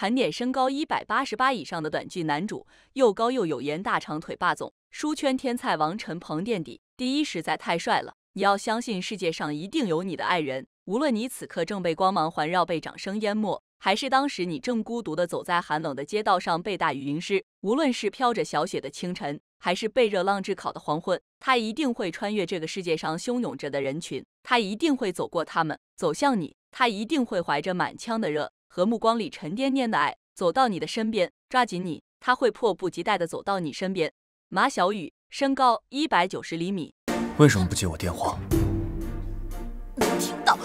盘点身高一百八十八以上的短剧男主，又高又有颜，大长腿霸总，书圈天才王晨鹏垫底。第一实在太帅了！你要相信，世界上一定有你的爱人。无论你此刻正被光芒环绕，被掌声淹没，还是当时你正孤独的走在寒冷的街道上，被大雨淋湿。无论是飘着小雪的清晨，还是被热浪炙烤的黄昏，他一定会穿越这个世界上汹涌着的人群，他一定会走过他们，走向你。他一定会怀着满腔的热。和目光里沉甸甸的爱走到你的身边，抓紧你，他会迫不及待的走到你身边。马小雨，身高一百九十厘米，为什么不接我电话？能听到。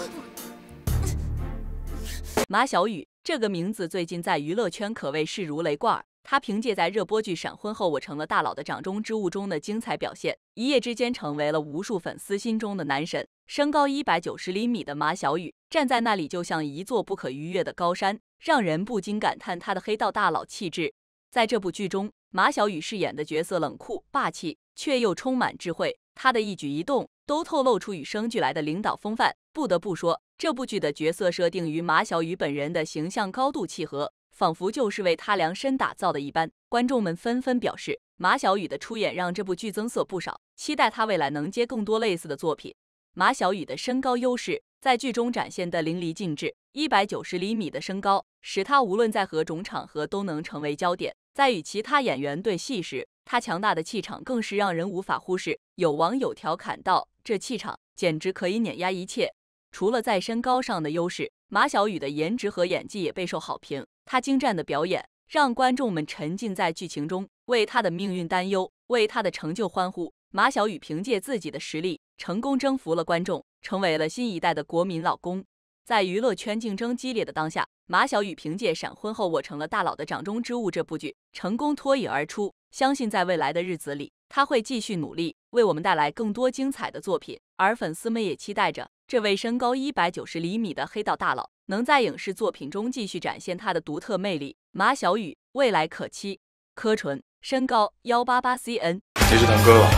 马小雨这个名字最近在娱乐圈可谓是如雷贯耳。他凭借在热播剧《闪婚后我成了大佬的掌中之物》中的精彩表现，一夜之间成为了无数粉丝心中的男神。身高一百九十厘米的马小雨站在那里，就像一座不可逾越的高山，让人不禁感叹他的黑道大佬气质。在这部剧中，马小雨饰演的角色冷酷霸气，却又充满智慧，他的一举一动都透露出与生俱来的领导风范。不得不说，这部剧的角色设定与马小雨本人的形象高度契合。仿佛就是为他量身打造的一般，观众们纷纷表示，马小宇的出演让这部剧增色不少，期待他未来能接更多类似的作品。马小宇的身高优势在剧中展现得淋漓尽致，一百九十厘米的身高使他无论在何种场合都能成为焦点。在与其他演员对戏时，他强大的气场更是让人无法忽视。有网友调侃道：“这气场简直可以碾压一切。”除了在身高上的优势，马小宇的颜值和演技也备受好评。他精湛的表演让观众们沉浸在剧情中，为他的命运担忧，为他的成就欢呼。马小宇凭借自己的实力成功征服了观众，成为了新一代的国民老公。在娱乐圈竞争激烈的当下，马小宇凭借《闪婚后我成了大佬的掌中之物》这部剧成功脱颖而出。相信在未来的日子里，他会继续努力，为我们带来更多精彩的作品，而粉丝们也期待着。这位身高一百九十厘米的黑道大佬，能在影视作品中继续展现他的独特魅力。马小宇，未来可期。柯淳，身高幺八八 cm。你是堂哥吧？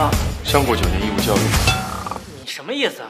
啊，上过九年义务教育。你什么意思？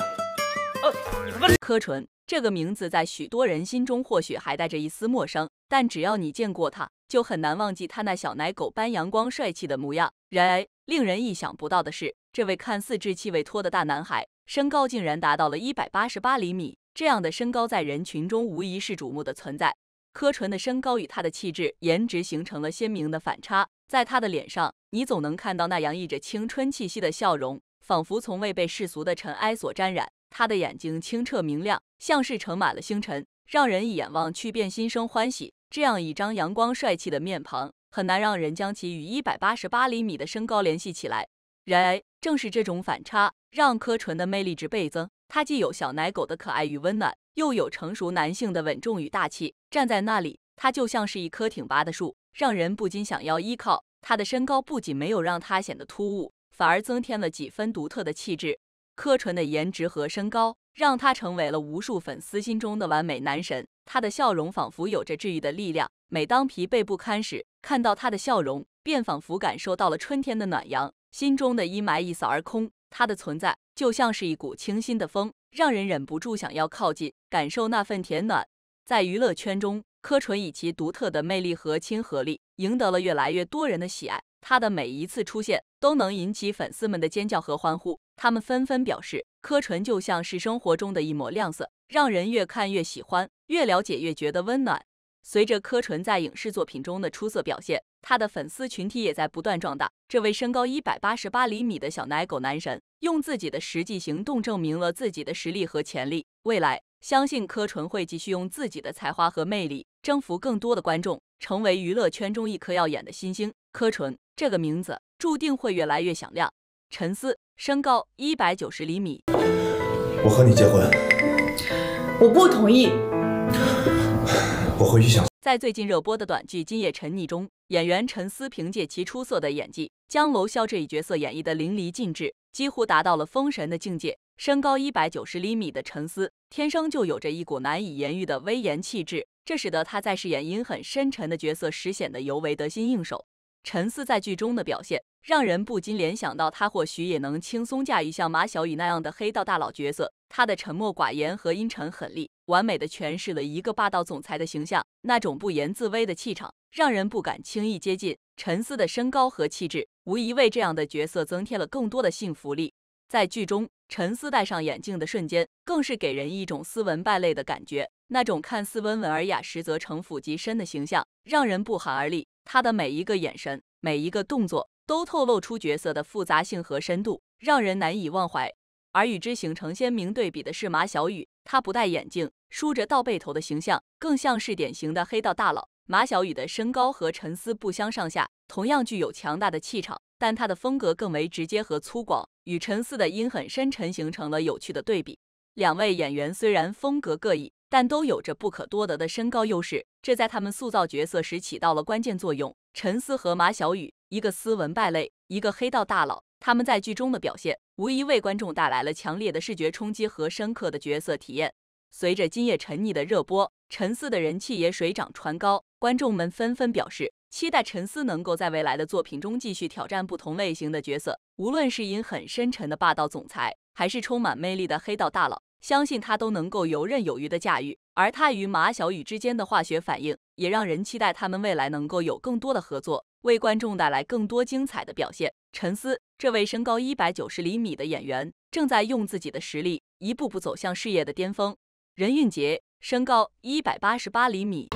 呃，你问。柯淳这个名字在许多人心中或许还带着一丝陌生，但只要你见过他，就很难忘记他那小奶狗般阳光帅气的模样。然而，令人意想不到的是。这位看似稚气未脱的大男孩，身高竟然达到了一百八十八厘米。这样的身高在人群中无疑是瞩目的存在。柯纯的身高与他的气质、颜值形成了鲜明的反差。在他的脸上，你总能看到那洋溢着青春气息的笑容，仿佛从未被世俗的尘埃所沾染。他的眼睛清澈明亮，像是盛满了星辰，让人一眼望去便心生欢喜。这样一张阳光帅气的面庞，很难让人将其与一百八十八厘米的身高联系起来。然而，正是这种反差，让柯淳的魅力值倍增。他既有小奶狗的可爱与温暖，又有成熟男性的稳重与大气。站在那里，他就像是一棵挺拔的树，让人不禁想要依靠。他的身高不仅没有让他显得突兀，反而增添了几分独特的气质。柯淳的颜值和身高，让他成为了无数粉丝心中的完美男神。他的笑容仿佛有着治愈的力量，每当疲惫不堪时，看到他的笑容，便仿佛感受到了春天的暖阳。心中的阴霾一扫而空，他的存在就像是一股清新的风，让人忍不住想要靠近，感受那份甜暖。在娱乐圈中，柯淳以其独特的魅力和亲和力，赢得了越来越多人的喜爱。他的每一次出现，都能引起粉丝们的尖叫和欢呼。他们纷纷表示，柯淳就像是生活中的一抹亮色，让人越看越喜欢，越了解越觉得温暖。随着柯淳在影视作品中的出色表现，他的粉丝群体也在不断壮大。这位身高一百八十八厘米的小奶狗男神，用自己的实际行动证明了自己的实力和潜力。未来，相信柯淳会继续用自己的才华和魅力征服更多的观众，成为娱乐圈中一颗耀眼的新星。柯淳这个名字注定会越来越响亮。沉思，身高一百九十厘米。我和你结婚，我不同意。我在最近热播的短剧《今夜沉溺》中，演员陈思凭借其出色的演技，将娄霄这一角色演绎得淋漓尽致，几乎达到了封神的境界。身高一百九十厘米的陈思，天生就有着一股难以言喻的威严气质，这使得他在饰演阴狠深沉的角色时显得尤为得心应手。陈思在剧中的表现。让人不禁联想到他或许也能轻松驾驭像马小宇那样的黑道大佬角色。他的沉默寡言和阴沉狠厉，完美的诠释了一个霸道总裁的形象。那种不言自威的气场，让人不敢轻易接近。沉思的身高和气质，无疑为这样的角色增添了更多的幸福力。在剧中，陈思戴上眼镜的瞬间，更是给人一种斯文败类的感觉。那种看似温文尔雅，实则城府极深的形象，让人不寒而栗。他的每一个眼神，每一个动作。都透露出角色的复杂性和深度，让人难以忘怀。而与之形成鲜明对比的是马小宇，他不戴眼镜、梳着倒背头的形象，更像是典型的黑道大佬。马小宇的身高和陈思不相上下，同样具有强大的气场，但他的风格更为直接和粗犷，与陈思的阴狠深沉形成了有趣的对比。两位演员虽然风格各异，但都有着不可多得的身高优势，这在他们塑造角色时起到了关键作用。陈思和马小雨，一个斯文败类，一个黑道大佬。他们在剧中的表现，无疑为观众带来了强烈的视觉冲击和深刻的角色体验。随着《今夜沉溺》的热播，陈思的人气也水涨船高。观众们纷纷表示，期待陈思能够在未来的作品中继续挑战不同类型的角色，无论是因很深沉的霸道总裁，还是充满魅力的黑道大佬。相信他都能够游刃有余的驾驭，而他与马小宇之间的化学反应也让人期待他们未来能够有更多的合作，为观众带来更多精彩的表现。沉思，这位身高一百九十厘米的演员正在用自己的实力一步步走向事业的巅峰。任运杰，身高一百八十八厘米。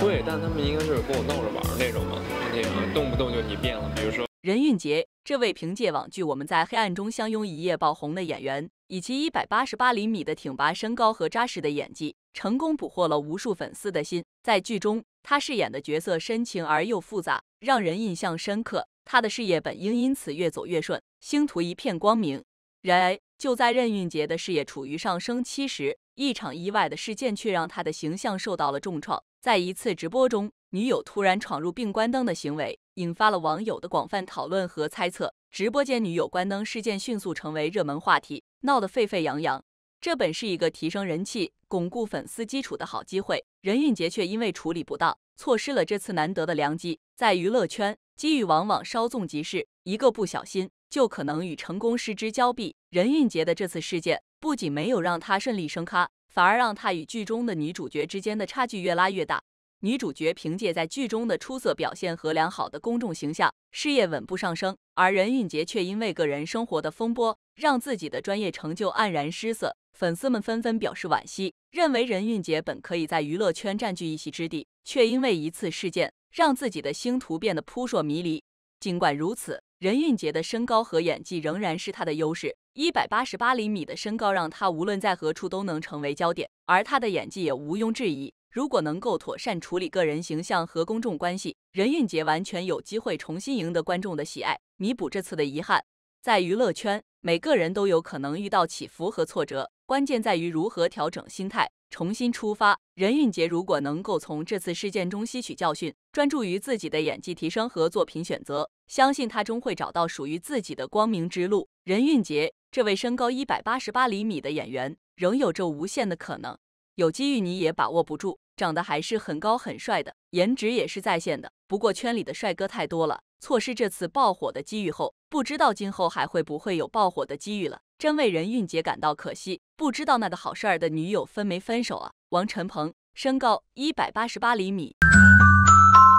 对，但他们应该是跟我闹着玩那种吧？那个动不动就你变了，比如说任运杰，这位凭借网剧《我们在黑暗中相拥一夜》爆红的演员。以其一百八十八厘米的挺拔身高和扎实的演技，成功捕获了无数粉丝的心。在剧中，他饰演的角色深情而又复杂，让人印象深刻。他的事业本应因此越走越顺，星途一片光明。然而，就在任运杰的事业处于上升期时，一场意外的事件却让他的形象受到了重创。在一次直播中，女友突然闯入并关灯的行为，引发了网友的广泛讨论和猜测。直播间女友关灯事件迅速成为热门话题。闹得沸沸扬扬，这本是一个提升人气、巩固粉丝基础的好机会，任运杰却因为处理不当，错失了这次难得的良机。在娱乐圈，机遇往往稍纵即逝，一个不小心，就可能与成功失之交臂。任运杰的这次事件，不仅没有让他顺利升咖，反而让他与剧中的女主角之间的差距越拉越大。女主角凭借在剧中的出色表现和良好的公众形象，事业稳步上升；而任运杰却因为个人生活的风波，让自己的专业成就黯然失色。粉丝们纷纷表示惋惜，认为任运杰本可以在娱乐圈占据一席之地，却因为一次事件，让自己的星途变得扑朔迷离。尽管如此，任运杰的身高和演技仍然是他的优势。一百八十八厘米的身高让他无论在何处都能成为焦点，而他的演技也毋庸置疑。如果能够妥善处理个人形象和公众关系，任运杰完全有机会重新赢得观众的喜爱，弥补这次的遗憾。在娱乐圈，每个人都有可能遇到起伏和挫折，关键在于如何调整心态，重新出发。任运杰如果能够从这次事件中吸取教训，专注于自己的演技提升和作品选择，相信他终会找到属于自己的光明之路。任运杰，这位身高一百八十八厘米的演员，仍有着无限的可能。有机遇你也把握不住，长得还是很高很帅的，颜值也是在线的。不过圈里的帅哥太多了，错失这次爆火的机遇后，不知道今后还会不会有爆火的机遇了。真为任运杰感到可惜。不知道那个好事儿的女友分没分手啊？王晨鹏，身高一百八十八厘米。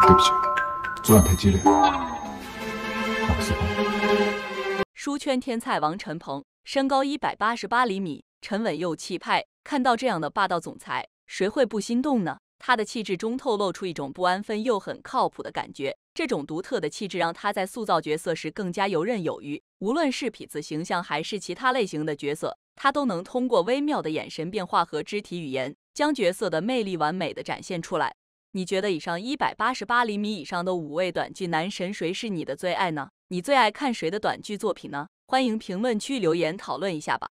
对不起，昨晚太激烈。老书圈天菜王晨鹏，身高一百八十八厘米，沉稳又气派。看到这样的霸道总裁，谁会不心动呢？他的气质中透露出一种不安分又很靠谱的感觉，这种独特的气质让他在塑造角色时更加游刃有余。无论是痞子形象还是其他类型的角色，他都能通过微妙的眼神变化和肢体语言，将角色的魅力完美的展现出来。你觉得以上一百八十八厘米以上的五位短剧男神，谁是你的最爱呢？你最爱看谁的短剧作品呢？欢迎评论区留言讨论一下吧。